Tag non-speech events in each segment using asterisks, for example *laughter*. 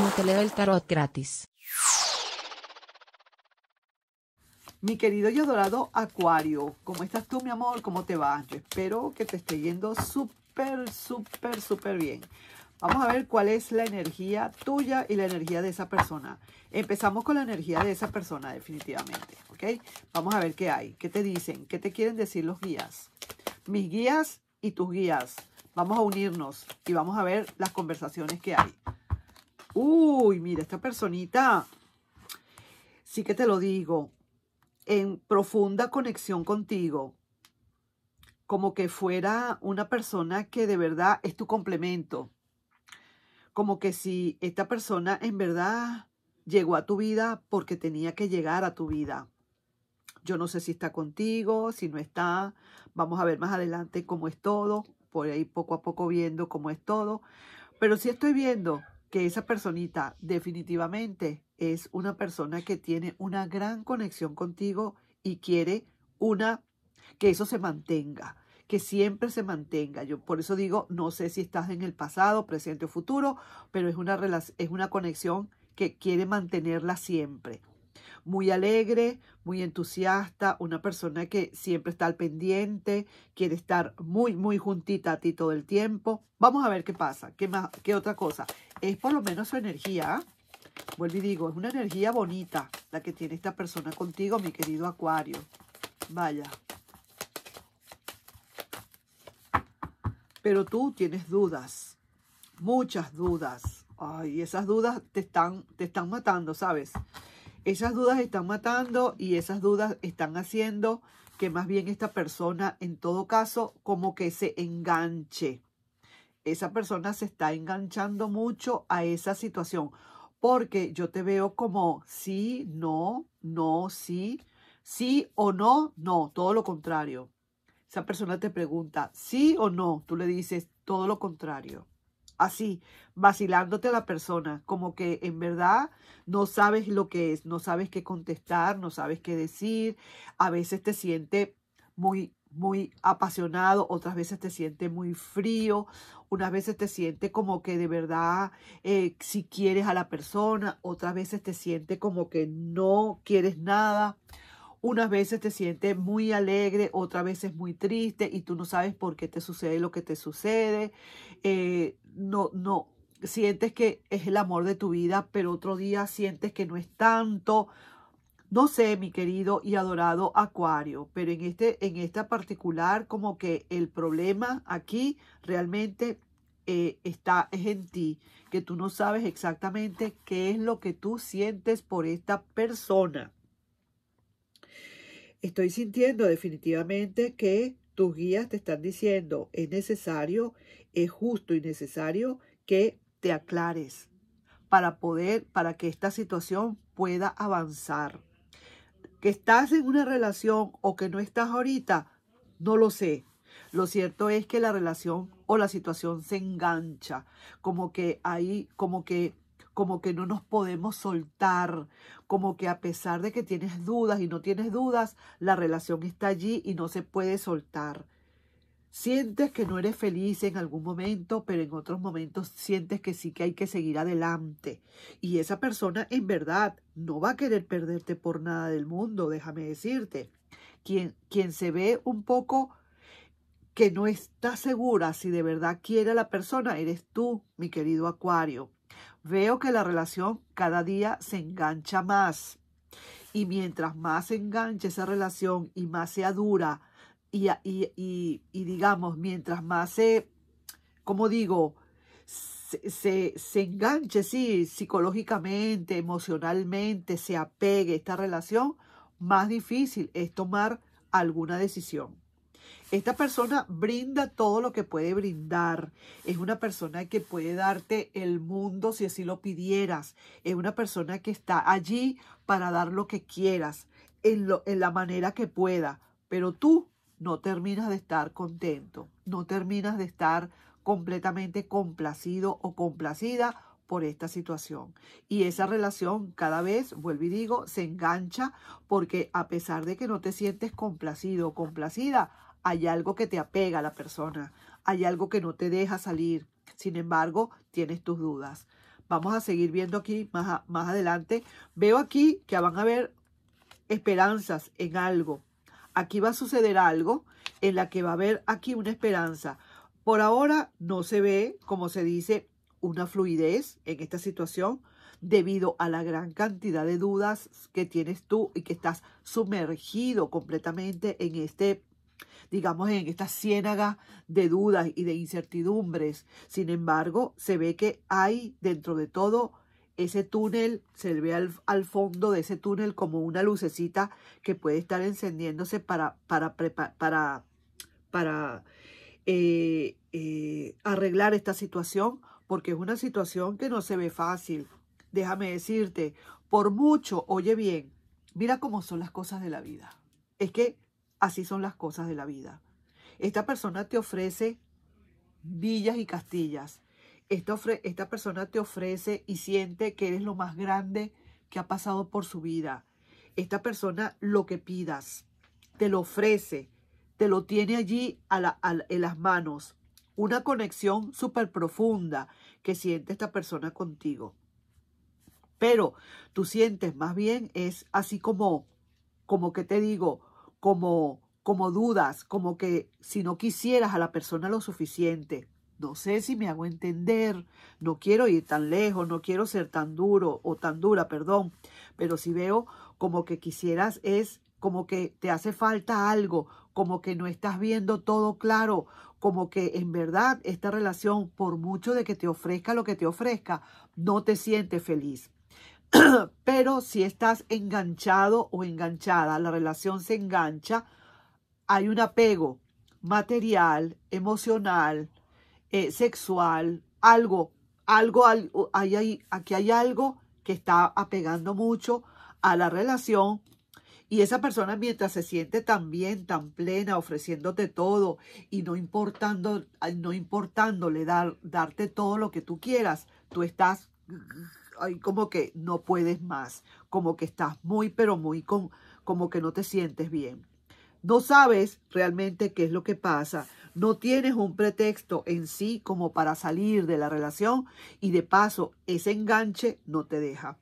Como te leo el tarot gratis. Mi querido y adorado Acuario, ¿cómo estás tú, mi amor? ¿Cómo te va? Yo espero que te esté yendo súper, súper, súper bien. Vamos a ver cuál es la energía tuya y la energía de esa persona. Empezamos con la energía de esa persona, definitivamente, Vamos a ver qué hay, qué te dicen, qué te quieren decir los guías. Mis guías y tus guías. Vamos a unirnos y vamos a ver las conversaciones que hay. Uy, mira, esta personita, sí que te lo digo, en profunda conexión contigo, como que fuera una persona que de verdad es tu complemento, como que si esta persona en verdad llegó a tu vida porque tenía que llegar a tu vida. Yo no sé si está contigo, si no está, vamos a ver más adelante cómo es todo, por ahí poco a poco viendo cómo es todo, pero sí estoy viendo que esa personita definitivamente es una persona que tiene una gran conexión contigo y quiere una que eso se mantenga, que siempre se mantenga. Yo por eso digo, no sé si estás en el pasado, presente o futuro, pero es una es una conexión que quiere mantenerla siempre. Muy alegre, muy entusiasta, una persona que siempre está al pendiente, quiere estar muy, muy juntita a ti todo el tiempo. Vamos a ver qué pasa, qué más, qué otra cosa es por lo menos su energía. Vuelvo y digo, es una energía bonita la que tiene esta persona contigo, mi querido Acuario. Vaya. Pero tú tienes dudas, muchas dudas. Ay, esas dudas te están, te están matando, ¿sabes? Esas dudas están matando y esas dudas están haciendo que más bien esta persona, en todo caso, como que se enganche esa persona se está enganchando mucho a esa situación, porque yo te veo como sí, no, no, sí, sí o no, no, todo lo contrario. Esa persona te pregunta sí o no, tú le dices todo lo contrario. Así, vacilándote a la persona, como que en verdad no sabes lo que es, no sabes qué contestar, no sabes qué decir, a veces te siente muy muy apasionado, otras veces te siente muy frío, unas veces te siente como que de verdad eh, si quieres a la persona, otras veces te siente como que no quieres nada. Unas veces te siente muy alegre, otras veces muy triste y tú no sabes por qué te sucede lo que te sucede. Eh, no, no, sientes que es el amor de tu vida, pero otro día sientes que no es tanto. No sé, mi querido y adorado Acuario, pero en, este, en esta particular como que el problema aquí realmente eh, está es en ti, que tú no sabes exactamente qué es lo que tú sientes por esta persona. Estoy sintiendo definitivamente que tus guías te están diciendo es necesario, es justo y necesario que te aclares para poder, para que esta situación pueda avanzar. Que estás en una relación o que no estás ahorita, no lo sé. Lo cierto es que la relación o la situación se engancha, como que ahí, como que como que no nos podemos soltar, como que a pesar de que tienes dudas y no tienes dudas, la relación está allí y no se puede soltar. Sientes que no eres feliz en algún momento, pero en otros momentos sientes que sí que hay que seguir adelante. Y esa persona en verdad no va a querer perderte por nada del mundo, déjame decirte. Quien, se ve un poco que no está segura si de verdad quiere a la persona, eres tú, mi querido Acuario. Veo que la relación cada día se engancha más. Y mientras más se enganche esa relación y más sea dura, y, digamos, mientras más se, como digo, se, enganche, sí, psicológicamente, emocionalmente, se apegue esta relación, más difícil es tomar alguna decisión. Esta persona brinda todo lo que puede brindar. Es una persona que puede darte el mundo si así lo pidieras. Es una persona que está allí para dar lo que quieras, en, en la manera que pueda. Pero tú no terminas de estar contento, no terminas de estar completamente complacido o complacida por esta situación. Y esa relación cada vez, vuelvo y digo, se engancha porque a pesar de que no te sientes complacido o complacida, hay algo que te apega a la persona, hay algo que no te deja salir. Sin embargo, tienes tus dudas. Vamos a seguir viendo aquí más, más adelante. Veo aquí que van a haber esperanzas en algo aquí va a suceder algo en la que va a haber aquí una esperanza. Por ahora no se ve, como se dice, una fluidez en esta situación debido a la gran cantidad de dudas que tienes tú y que estás sumergido completamente en este digamos, en esta ciénaga de dudas y de incertidumbres. Sin embargo, se ve que hay dentro de todo ese túnel, se ve al, fondo de ese túnel como una lucecita que puede estar encendiéndose para, para, para, para eh, eh, arreglar esta situación, porque es una situación que no se ve fácil. Déjame decirte, por mucho, oye bien, mira cómo son las cosas de la vida. Es que así son las cosas de la vida. Esta persona te ofrece villas y castillas, esta, persona te ofrece y siente que eres lo más grande que ha pasado por su vida. Esta persona lo que pidas, te lo ofrece, te lo tiene allí en las manos. Una conexión súper profunda que siente esta persona contigo. Pero tú sientes más bien es así como, como que te digo, como, como dudas, como que si no quisieras a la persona lo suficiente. No sé si me hago entender, no quiero ir tan lejos, no quiero ser tan duro o tan dura, perdón, pero si veo como que quisieras es como que te hace falta algo, como que no estás viendo todo claro, como que en verdad esta relación, por mucho de que te ofrezca lo que te ofrezca, no te sientes feliz. *clears throat* pero si estás enganchado o enganchada, la relación se engancha, hay un apego material, emocional, eh, sexual, algo, algo, hay, aquí hay algo que está apegando mucho a la relación y esa persona mientras se siente tan bien, tan plena, ofreciéndote todo y no, importando, no importándole dar, darte todo lo que tú quieras, tú estás como que no puedes más, como que estás muy, pero muy, con, como que no te sientes bien. No sabes realmente qué es lo que pasa no tienes un pretexto en sí como para salir de la relación y de paso ese enganche no te deja.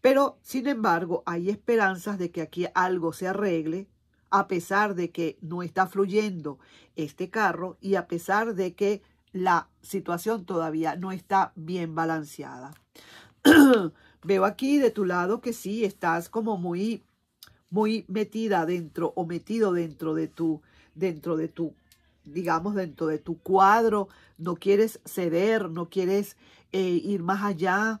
Pero, sin embargo, hay esperanzas de que aquí algo se arregle, a pesar de que no está fluyendo este carro y a pesar de que la situación todavía no está bien balanceada. *clears throat* Veo aquí de tu lado que sí estás como muy, muy metida dentro o metido dentro de tu, dentro de tu digamos, dentro de tu cuadro, no quieres ceder, no quieres eh, ir más allá,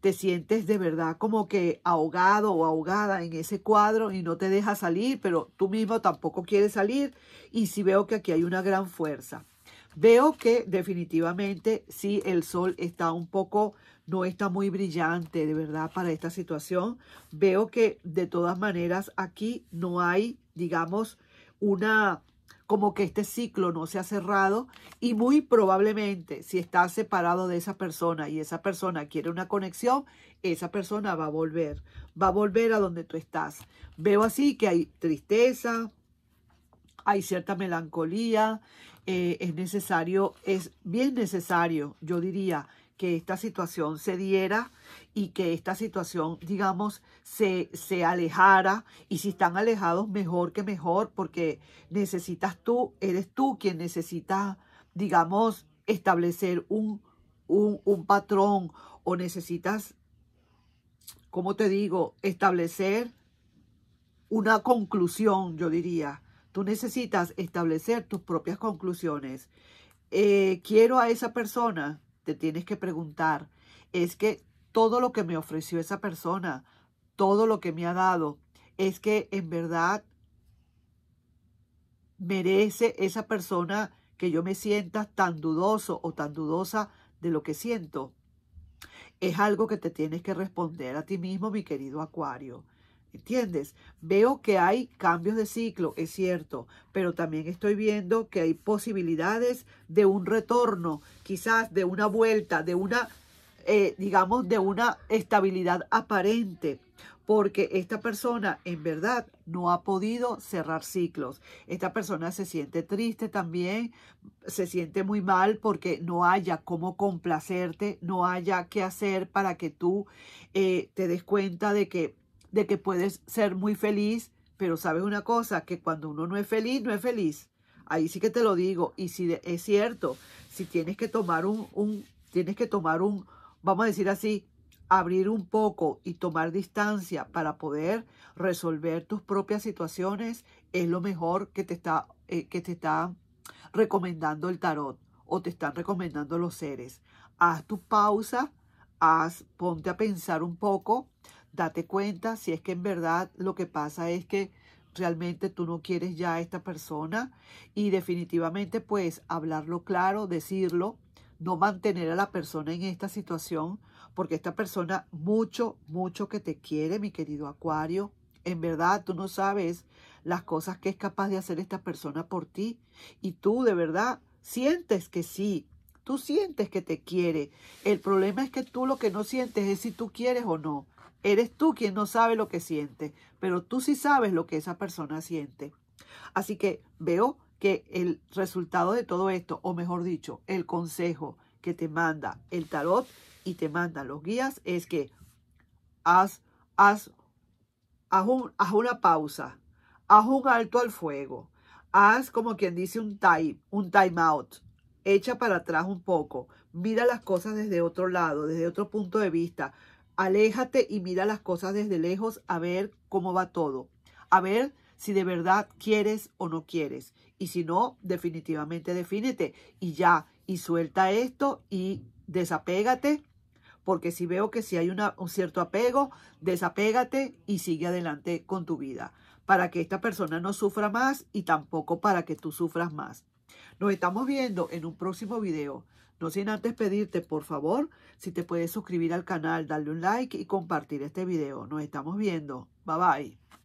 te sientes de verdad como que ahogado o ahogada en ese cuadro y no te deja salir, pero tú mismo tampoco quieres salir y sí veo que aquí hay una gran fuerza. Veo que definitivamente sí el sol está un poco, no está muy brillante de verdad para esta situación. Veo que de todas maneras aquí no hay, digamos, una como que este ciclo no se ha cerrado y muy probablemente si estás separado de esa persona y esa persona quiere una conexión, esa persona va a volver, va a volver a donde tú estás. Veo así que hay tristeza, hay cierta melancolía, eh, es necesario, es bien necesario, yo diría, que esta situación se diera y que esta situación, digamos, se, alejara. Y si están alejados, mejor que mejor, porque necesitas tú, eres tú quien necesita, digamos, establecer un, un, patrón o necesitas, ¿cómo te digo, establecer una conclusión, yo diría. Tú necesitas establecer tus propias conclusiones. Eh, quiero a esa persona, te tienes que preguntar es que todo lo que me ofreció esa persona, todo lo que me ha dado, es que en verdad merece esa persona que yo me sienta tan dudoso o tan dudosa de lo que siento. Es algo que te tienes que responder a ti mismo, mi querido Acuario. ¿Entiendes? Veo que hay cambios de ciclo, es cierto, pero también estoy viendo que hay posibilidades de un retorno, quizás de una vuelta, de una, eh, digamos, de una estabilidad aparente, porque esta persona en verdad no ha podido cerrar ciclos. Esta persona se siente triste también, se siente muy mal porque no haya cómo complacerte, no haya qué hacer para que tú eh, te des cuenta de que de que puedes ser muy feliz, pero sabes una cosa, que cuando uno no es feliz, no es feliz. Ahí sí que te lo digo. Y si es cierto, si tienes que tomar un, tienes que tomar un, vamos a decir así, abrir un poco y tomar distancia para poder resolver tus propias situaciones, es lo mejor que te está, eh, que te está recomendando el tarot o te están recomendando los seres. Haz tu pausa, haz, ponte a pensar un poco date cuenta si es que en verdad lo que pasa es que realmente tú no quieres ya a esta persona y definitivamente pues hablarlo claro, decirlo, no mantener a la persona en esta situación porque esta persona mucho, mucho que te quiere, mi querido Acuario. En verdad, tú no sabes las cosas que es capaz de hacer esta persona por ti y tú de verdad sientes que sí, tú sientes que te quiere. El problema es que tú lo que no sientes es si tú quieres o no. Eres tú quien no sabe lo que siente, pero tú sí sabes lo que esa persona siente. Así que veo que el resultado de todo esto, o mejor dicho, el consejo que te manda el tarot y te mandan los guías es que haz, haz, una pausa, haz un alto al fuego, haz como quien dice un time, un time out, echa para atrás un poco, mira las cosas desde otro lado, desde otro punto de vista, Aléjate y mira las cosas desde lejos a ver cómo va todo, a ver si de verdad quieres o no quieres. Y si no, definitivamente defínete y ya, y suelta esto y desapégate, porque si veo que si hay un cierto apego, desapégate y sigue adelante con tu vida, para que esta persona no sufra más y tampoco para que tú sufras más. Nos estamos viendo en un próximo video. No sin antes pedirte, por favor, si te puedes suscribir al canal, darle un like y compartir este video. Nos estamos viendo. Bye bye.